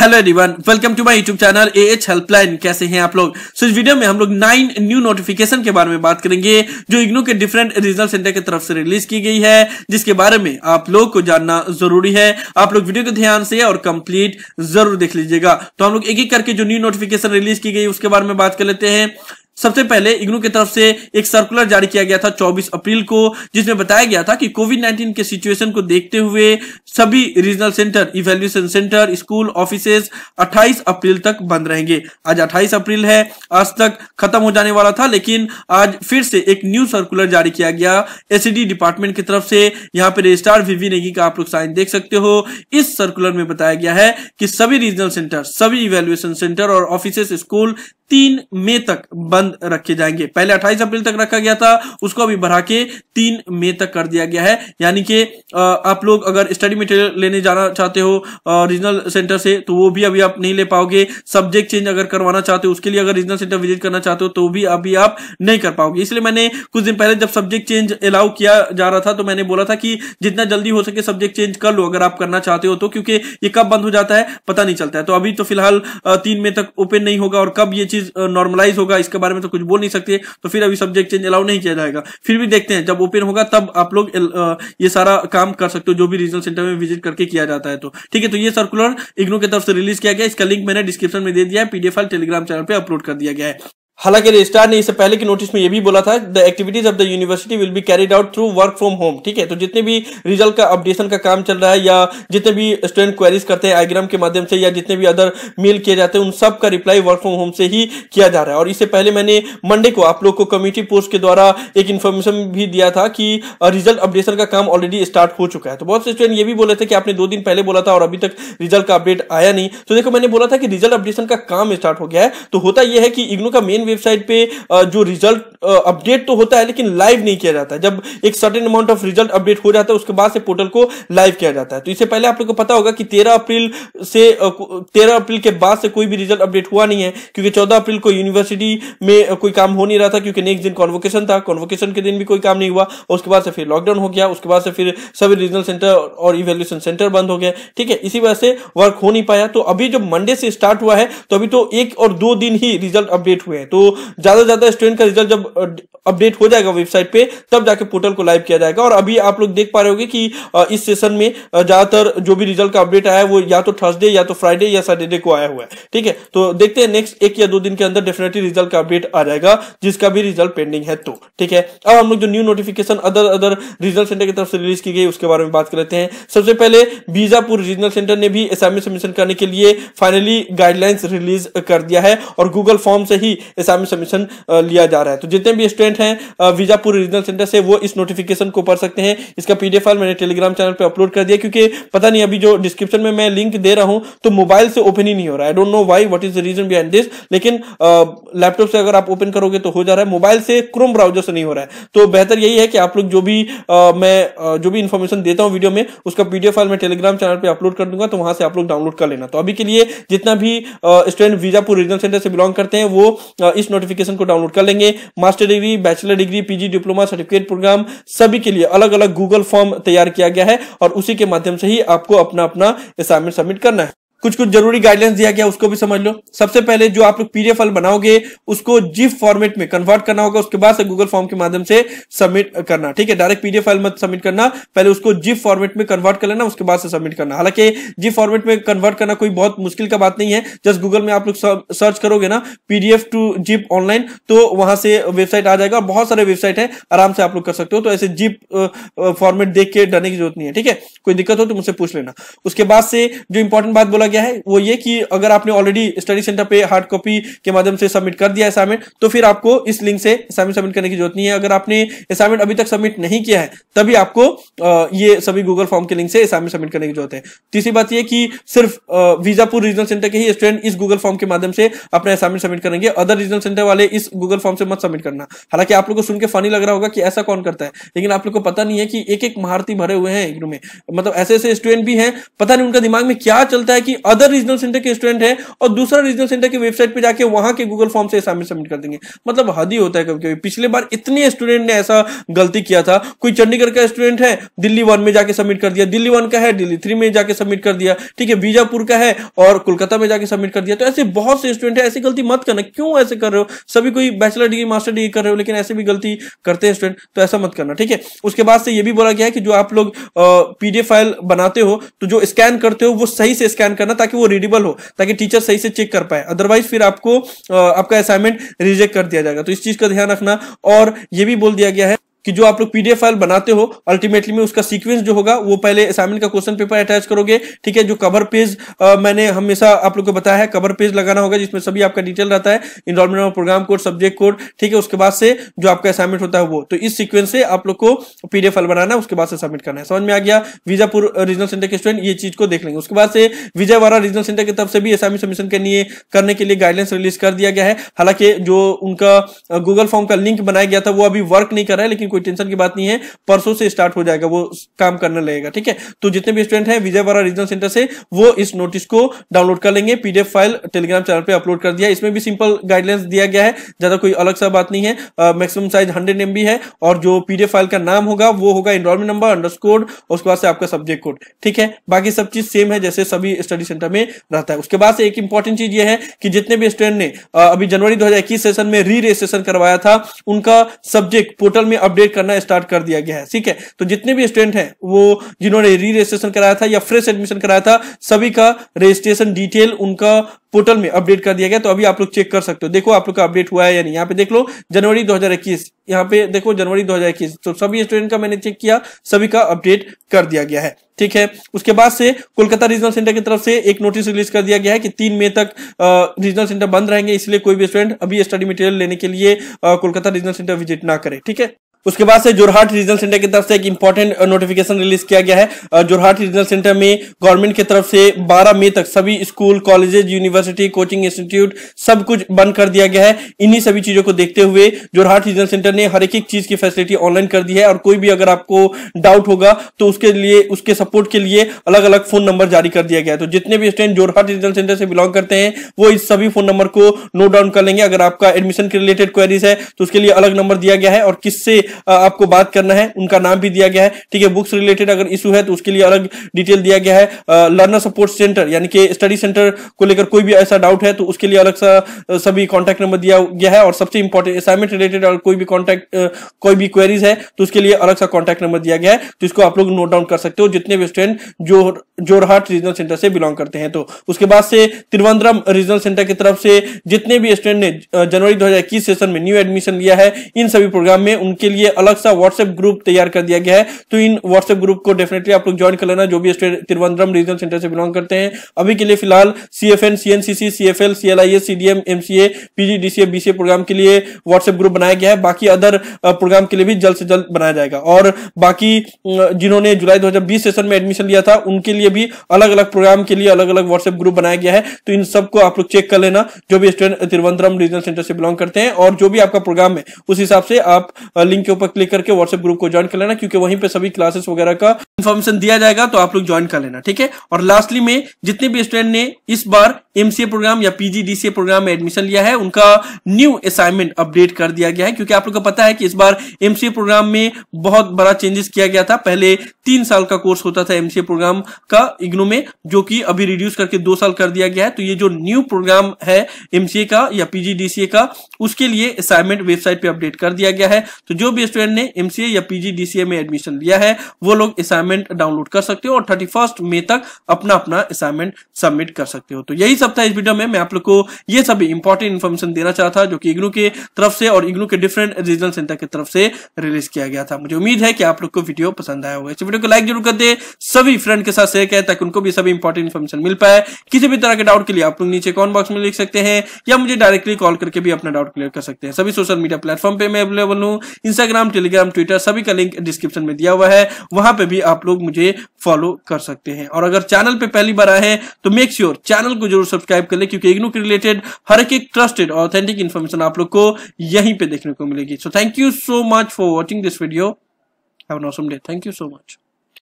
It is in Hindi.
hello everyone welcome to my YouTube channel A H helpline कैसे हैं आप लोग सो so, इस वीडियो में हम लोग नाइन न्यू नोटिफिकेशन के बारे में बात करेंगे जो इग्नो के डिफरेंट रीजनल सेंटर की तरफ से रिलीज की गई है जिसके बारे में आप लोग को जानना जरूरी है आप लोग वीडियो को ध्यान से और कंप्लीट जरूर देख लीजिएगा तो हम लोग एक एक करके जो न्यू नोटिफिकेशन रिलीज की गई उसके बारे में बात कर लेते हैं सबसे पहले इग्नू की तरफ से एक सर्कुलर जारी किया गया था 24 अप्रैल को जिसमें बताया गया था कि कोविड 19 के सिचुएशन को देखते हुए सभी regional centre evaluation centre school office 28 April तक बंद रहेंगे आज 28 अप्रैल है आज तक खत्म हो जाने वाला था लेकिन आज फिर से एक न्यू सर्कुलर जारी किया गया एस डिपार्टमेंट e की तरफ से यहाँ पे रजिस्ट्रार वीवी नेगी का आप लोग साइन देख सकते हो इस सर्कुलर में बताया गया है कि सभी रीजनल सेंटर सभी इवेल्युएशन सेंटर और ऑफिस स्कूल तीन मई तक बंद रखे जाएंगे पहले अट्ठाईस अप्रैल तक रखा गया था उसको अभी बढ़ा के तीन मई तक कर दिया गया है यानी कि आप लोग अगर स्टडी मटेरियल लेने जाना चाहते हो रीजनल सेंटर से तो वो भी अभी आप नहीं ले पाओगे सब्जेक्ट चेंज अगर करवाना चाहते हो उसके लिए अगर रीजनल सेंटर विजिट करना चाहते हो तो भी अभी आप नहीं कर पाओगे इसलिए मैंने कुछ दिन पहले जब सब्जेक्ट चेंज अलाउ किया जा रहा था तो मैंने बोला था कि जितना जल्दी हो सके सब्जेक्ट चेंज कर लो अगर आप करना चाहते हो तो क्योंकि ये कब बंद हो जाता है पता नहीं चलता है तो अभी तो फिलहाल तीन मई तक ओपन नहीं होगा और कब ये चीज नॉर्मलाइज होगा इसके बारे में तो कुछ बोल नहीं सकते तो फिर अभी सब्जेक्ट चेंज अलाउ नहीं किया जाएगा फिर भी देखते हैं जब ओपन होगा तब आप लोग ये सारा काम कर सकते हो जो भी रीजनल सेंटर में विजिट करके किया जाता है तो ठीक है तो ये सर्कुलर इग्नो की तरफ से रिलीज किया गया इसका लिंक मैंने डिस्क्रिप्शन में दे दिया है पीडीएफ टेलीग्राम चैनल पर अपलोड कर दिया गया है हालांकि रजिस्ट्रार ने इससे पहले की नोटिस में यह भी बोला था the activities of the university will be carried out through work from home ठीक है तो जितने भी रिजल्ट का अपडेशन का काम चल रहा है या जितने भी स्टूडेंट क्वेरीज करते हैं आईग्राम के माध्यम से या जितने भी अदर मेल किए जाते हैं उन सब का रिप्लाई वर्क फ्रॉम होम से ही किया जा रहा है और इससे पहले मैंने मंडे को आप लोग को कम्युनिटी पोस्ट के द्वारा एक इन्फॉर्मेशन भी दिया था कि रिजल्ट अपडेशन का काम ऑलरेडी स्टार्ट हो चुका है तो बहुत से स्टूडेंट ये भी बोले थे कि आपने दो दिन पहले बोला था और अभी तक रिजल्ट का अपडेट आया नहीं तो देखो मैंने बोला था कि रिजल्ट अपडेशन का काम स्टार्ट हो गया है तो होता यह है कि इग्नो का मेन ऑनलाइन वेबसाइट पे जो रिजल्ट अपडेट तो होता है लेकिन लाइव नहीं किया जाता जब एक certain amount of result update हो जाता है उसके बाद से पोर्टल को लाइव किया जाता है तो इससे पहले आप लोग को पता होगा कि तेरह अप्रैल से तेरह अप्रैल के बाद से कोई भी रिजल्ट अपडेट हुआ नहीं है क्योंकि चौदह अप्रैल को यूनिवर्सिटी में कोई काम हो नहीं रहा था क्योंकि नेक्स्ट दिन कॉन्वोकेशन था कॉन्वोकेशन के दिन भी कोई काम नहीं हुआ उसके बाद से फिर लॉकडाउन हो गया उसके बाद से फिर सभी रीजनल सेंटर और इवेल्यूशन सेंटर बंद हो गया ठीक है इसी वजह से वर्क हो नहीं पाया तो अभी जो मंडे से स्टार्ट हुआ है तो अभी तो एक और दो दिन ही रिजल्ट अपडेट हुए हैं तो तो ज्यादा से ज्यादा स्टूडेंट का रिजल्ट जब अपडेट हो जाएगा वेबसाइट पे तब जाके पोर्टल को लाइव किया जाएगा और अभी आप लोग देख पा रहे होंगे कि इस सेशन में ज्यादातर जो भी रिजल्ट का अपडेट आया है वो या तो थर्सडे या तो फ्राइडे या सैटरडे को आया हुआ है ठीक है तो देखते हैं नेक्स्ट एक या दो दिन के अंदर डेफिनेटली रिजल्ट का अपडेट आ जाएगा जिसका भी रिजल्ट पेंडिंग है तो ठीक है अब हम लोग जो new notification other other regional centre की तरफ से रिलीज की गई उसके बारे में बात कर लेते हैं सबसे पहले बीजापुर रीजनल सेंटर ने भी असाइनमेंट सबमिशन करने के लिए फाइनली गाइडलाइंस रिलीज कर दिया है और गूगल फॉर्म से ही एग्जाम में सबमिशन लिया जा रहा है तो जितने भी स्टूडेंट हैं वीजापुर रीजनल सेंटर से वो इस नोटिफिकेशन को पढ़ सकते हैं इसका पीडीएफ फाइल मैंने टेलीग्राम चैनल पर अपलोड कर दिया क्योंकि पता नहीं अभी जो डिस्क्रिप्शन में मैं लिंक दे रहा हूँ तो मोबाइल से ओपन ही नहीं हो रहा I don't know why what is the reason behind this लेकिन लैपटॉप uh, से अगर आप ओपन करोगे तो हो जा रहा है मोबाइल से क्रोम ब्राउजर से नहीं हो रहा है तो बेहतर यही है कि आप लोग जो भी uh, मैं uh, जो भी इंफॉर्मेशन देता हूँ वीडियो में उसका पीडीएफ फाइल मैं टेलीग्राम चैनल पर अपलोड कर दूंगा तो वहां से आप लोग डाउनलोड कर लेना तो अभी के लिए जितना भी स्टूडेंट वीजापुर रीजनल सेंटर से बिलोंग करते हैं वो इस नोटिफिकेशन को डाउनलोड कर लेंगे master degree bachelor degree PG diploma certificate programme सभी के लिए अलग अलग गूगल फॉर्म तैयार किया गया है और उसी के माध्यम से ही आपको अपना अपना असाइनमेंट सबमिट करना है कुछ कुछ जरूरी गाइडलाइंस दिया गया उसको भी समझ लो सबसे पहले जो आप लोग पीडीएफ फाइल बनाओगे उसको जिफ फॉर्मेट में कन्वर्ट करना होगा उसके बाद से गूगल फॉर्म के माध्यम से सबमिट करना ठीक है डायरेक्ट पीडीएफ फाइल मत सबमिट करना पहले उसको जिप फॉर्मेट में कन्वर्ट कर लेना उसके बाद से सबमिट करना हालांकि जिप फॉर्मेट में कन्वर्ट करना कोई बहुत मुश्किल का बात नहीं है जस्ट गूगल में आप लोग सर्च करोगे ना पीडीएफ टू जिप ऑनलाइन तो वहां से वेबसाइट आ जाएगा और बहुत सारे वेबसाइट है आराम से आप लोग कर सकते हो तो ऐसे जिप फॉर्मेट देख के डरने की जरूरत नहीं है ठीक है कोई दिक्कत हो तो मुझसे पूछ लेना उसके बाद से जो इंपॉर्टेंट बात बोला गया है वो ये कि अगर आपने ऑलरेडी स्टडी सेंटर पे हार्ड कॉपी के माध्यम से सबमिट कर दिया असाइनमेंट तो फिर आपको इस लिंक से असाइनमेंट सबमिट करने की जरूरत नहीं है अगर आपने असाइनमेंट अभी तक सबमिट नहीं किया है तभी आपको ये सभी गूगल फॉर्म के लिंक से असाइनमेंट सबमिट करने की जरूरत है तीसरी बात यह कि सिर्फ वीजापुर रीजनल सेंटर के ही स्टूडेंट इस गूगल फॉर्म के माध्यम से अपने असाइनमेंट सबमिट करेंगे अदर रीजनल सेंटर वाले इस गूगल फॉर्म से मत सबमिट करना हालांकि आप लोग को सुनकर फनी लग रहा होगा कि ऐसा कौन करता है लेकिन आप लोग को पता नहीं है कि एक एक महारती भरे हुए हैं में मतलब ऐसे ऐसे स्टूडेंट भी हैं पता नहीं उनका दिमाग में क्या चलता है कि अदर रीजनल सेंटर के स्टूडेंट हैं और दूसरा रीजनल सेंटर की वेबसाइट पे जाके वहां के गूगल फॉर्म से असाइनमेंट सबमिट कर देंगे मतलब हद ही होता है कभी कभी पिछले बार इतने स्टूडेंट ने ऐसा गलती किया था कोई चंडीगढ़ का स्टूडेंट है दिल्ली वन में जाके सबमिट कर दिया दिल्ली वन का है दिल्ली थ्री में जाके सबमिट कर दिया ठीक है बीजापुर का है और कोलकाता में जाके सबमिट कर दिया तो ऐसे बहुत से स्टूडेंट है ऐसी गलती मत करना क्यों ऐसे कर रहे हो सभी कोई बैचलर डिग्री मास्टर डिग्री कर रहे हो लेकिन ऐसे भी गलती करते हैं स्टूडेंट तो ऐसा मत करना ठीक है उसके बाद से ये भी बोला गया है कि जो आप लोग पीडीएफ फाइल बनाते हो तो जो स्कैन करते हो वो सही से स्कैन करना ताकि वो रीडेबल हो ताकि टीचर सही से चेक कर पाए अदरवाइज फिर आपको आपका असाइनमेंट रिजेक्ट कर दिया जाएगा तो इस चीज का ध्यान रखना और ये भी बोल दिया गया है कि जो आप लोग पीडीएफ फाइल बनाते हो अल्टीमेटली में उसका सीक्वेंस जो होगा वो पहले असाइनमेंट का क्वेश्चन पेपर अटैच करोगे ठीक है जो कवर पेज आ, मैंने हमेशा आप लोग को बताया है कवर पेज लगाना होगा जिसमें सभी आपका डिटेल रहता है enrolment number programme code subject code ठीक है उसके बाद से जो आपका असाइनमेंट होता है वो तो इस सिक्वेंस से आप लोग को पीडीएफ फाइल बनाना है उसके बाद से सबमिट करना है समझ में आ गया विजापुर रीजनल सेंटर के स्टूडेंट ये चीज को देख लेंगे उसके बाद से विजयवाड़ा रीजनल सेंटर की तरफ से भी असाइनमेंट सबमिशन के लिए करने के लिए गाइडलाइंस रिलीज कर दिया गया है हालांकि जो उनका गूगल फॉर्म का लिंक बनाया गया था वो अभी वर्क नहीं कर रहा है लेकिन कोई टेंशन की बात नहीं है परसों से स्टार्ट हो जाएगा वो काम करने लगेगा ठीक है तो जितने भी स्टूडेंट है विजयवाड़ा रीजनल सेंटर से वो इस नोटिस को डाउनलोड कर लेंगे पीडीएफ फाइल टेलीग्राम चैनल पर अपलोड कर दिया इसमें भी सिंपल गाइडलाइंस दिया गया है ज्यादा कोई अलग सा बात नहीं है मैक्सिमम साइज हंड्रेड एम है और जो पीडीएफ फाइल का नाम होगा वो होगा इनरोलमेंट नंबर अंडर स्कोड उसके बाद से आपका सब्जेक्ट कोड ठीक है बाकी सब चीज सेम है जैसे सभी स्टडी सेंटर में रहता है उसके बाद से एक इंपॉर्टेंट चीज ये है कि जितने भी स्टूडेंट ने अभी जनवरी 2021 सेशन में री रजिस्ट्रेशन करवाया था उनका सब्जेक्ट पोर्टल में अपडेट अपग्रेड करना स्टार्ट कर दिया गया है ठीक है तो जितने भी स्टूडेंट हैं वो जिन्होंने री रजिस्ट्रेशन कराया था या फ्रेश एडमिशन कराया था सभी का रजिस्ट्रेशन डिटेल उनका पोर्टल में अपडेट कर दिया गया तो अभी आप लोग चेक कर सकते हो देखो आप लोग का अपडेट हुआ है या नहीं यहाँ पे देख लो जनवरी 2021 हजार यहाँ पे देखो जनवरी 2021 तो सभी स्टूडेंट का मैंने चेक किया सभी का अपडेट कर दिया गया है ठीक है उसके बाद से कोलकाता रीजनल सेंटर की तरफ से एक नोटिस रिलीज कर दिया गया है कि तीन मई तक रीजनल सेंटर बंद रहेंगे इसलिए कोई भी स्टूडेंट अभी स्टडी मटेरियल लेने के लिए कोलकाता रीजनल सेंटर विजिट ना करे ठीक है उसके बाद से जोरहाट रीजनल सेंटर की तरफ से एक इंपॉर्टेंट नोटिफिकेशन रिलीज किया गया है uh, जोरहाट रीजनल सेंटर में गवर्नमेंट की तरफ से 12 मई तक सभी school colleges university coaching institute सब कुछ बंद कर दिया गया है इन्हीं सभी चीजों को देखते हुए जोरहाट रीजनल सेंटर ने हर एक एक चीज की फैसिलिटी ऑनलाइन कर दी है और कोई भी अगर आपको डाउट होगा तो उसके लिए उसके सपोर्ट के लिए अलग अलग फोन नंबर जारी कर दिया गया है तो जितने भी स्टूडेंट जोरहाट रीजनल सेंटर से बिलोंग करते हैं वो इस सभी फोन नंबर को नोट डाउन कर लेंगे अगर आपका एडमिशन के रिलेटेड क्वेरीज है तो उसके लिए अलग नंबर दिया गया है और किससे आपको बात करना है उनका नाम भी दिया गया है ठीक है बुक्स रिलेटेड अगर इशू है तो उसके लिए अलग डिटेल दिया गया है लर्नर सपोर्ट सेंटर यानी कि स्टडी सेंटर को लेकर कोई भी ऐसा डाउट है तो उसके लिए अलग सा सभी कॉन्टैक्ट नंबर दिया गया है और सबसे इंपॉर्टेंट असाइनमेंट रिलेटेड अगर कोई भी कॉन्टैक्ट कोई भी क्वेरीज है तो उसके लिए अलग सा कॉन्टैक्ट नंबर दिया गया है तो इसको आप लोग नोट डाउन कर सकते हो जितने भी स्टूडेंट जो जोरहाट रीजनल सेंटर से बिलोंग करते हैं तो उसके बाद से त्रिवंद्रम रीजनल सेंटर की तरफ से जितने भी स्टूडेंट ने जनवरी दो सेशन में न्यू एडमिशन लिया है इन सभी प्रोग्राम में उनके लिए लिए अलग सा व्हाट्सएप ग्रुप तैयार कर दिया गया है तो इन व्हाट्सएप ग्रुप को डेफिनेटली आप लोग ज्वाइन कर लेना जो भी त्रिवंद्रम रीजनल सेंटर से बिलोंग करते हैं अभी के लिए फिलहाल C F N C N C C C F L C L I S C D M M C A PG D C A B C A programme के लिए व्हाट्सएप ग्रुप बनाया गया है बाकी अदर प्रोग्राम के लिए भी जल्द से जल्द बनाया जाएगा और बाकी जिन्होंने जुलाई 2020 सेशन में एडमिशन लिया था उनके लिए भी अलग अलग प्रोग्राम के लिए अलग अलग व्हाट्सएप ग्रुप बनाया गया है तो इन सबको आप लोग चेक कर लेना जो भी स्टूडेंट त्रिवंद्रम रीजनल सेंटर से बिलोंग करते हैं और जो भी आपका प्रोग्राम है उस हिसाब से आप लिंक के ऊपर क्लिक करके व्हाट्सएप ग्रुप को ज्वाइन कर लेना क्योंकि वहीं पे सभी क्लासेस वगैरह का इन्फॉर्मेशन दिया जाएगा तो आप लोग ज्वाइन कर लेना ठीक है और लास्टली में जितने भी स्टूडेंट ने इस बार एमसीए प्रोग्राम या पीजीडीसीए प्रोग्राम में एडमिशन लिया है उनका न्यू असाइनमेंट अपडेट कर दिया गया है क्योंकि आप लोग को पता है कि इस बार एमसीए प्रोग्राम में बहुत बड़ा चेंजेस किया गया था पहले तीन साल का कोर्स होता था एमसीए प्रोग्राम का इग्नो में जो की अभी रिड्यूस करके दो साल कर दिया गया है तो ये जो न्यू प्रोग्राम है एमसीए का या पीजीडीसीए का उसके लिए असाइनमेंट वेबसाइट पर अपडेट कर दिया गया है तो जो भी स्टूडेंट ने एमसीए या पीजीडीसीए में एडमिशन लिया है वो लोग असाइनमेंट असाइनमेंट डाउनलोड कर सकते हो और थर्टी मई तक अपना अपना असाइनमेंट सबमिट कर सकते हो तो यही सब था इस वीडियो में मैं आप लोग को ये सब इंपॉर्टेंट इन्फॉर्मेशन देना चाहता था जो कि इग्नू के तरफ से और इग्नू के डिफरेंट रीजनल सेंटर की तरफ से रिलीज किया गया था मुझे उम्मीद है कि आप लोग को वीडियो पसंद आया होगा इस वीडियो को लाइक जरूर कर दे सभी फ्रेंड के साथ शेयर करें ताकि उनको भी सभी इंपॉर्टेंट इन्फॉर्मेशन मिल पाए किसी भी तरह के डाउट के लिए आप लोग नीचे कॉमेंट बॉक्स में लिख सकते हैं या मुझे डायरेक्टली कॉल करके भी अपना डाउट क्लियर कर सकते हैं सभी सोशल मीडिया प्लेटफॉर्म पर मैं अवेलेबल हूँ इंस्टाग्राम टेलीग्राम ट्विटर सभी का लिंक डिस्क्रिप्शन में दिया हुआ है वहां पर भी आप आप लोग मुझे फॉलो कर सकते हैं और अगर चैनल पे पहली बार आए हैं तो मेक श्योर sure, चैनल को जरूर सब्सक्राइब कर ले क्योंकि इग्नो के रिलेटेड हर एक एक ट्रस्टेड और ऑथेंटिक इन्फॉर्मेशन आप लोग को यहीं पे देखने को मिलेगी so thank you so much for watching this video have day thank you so much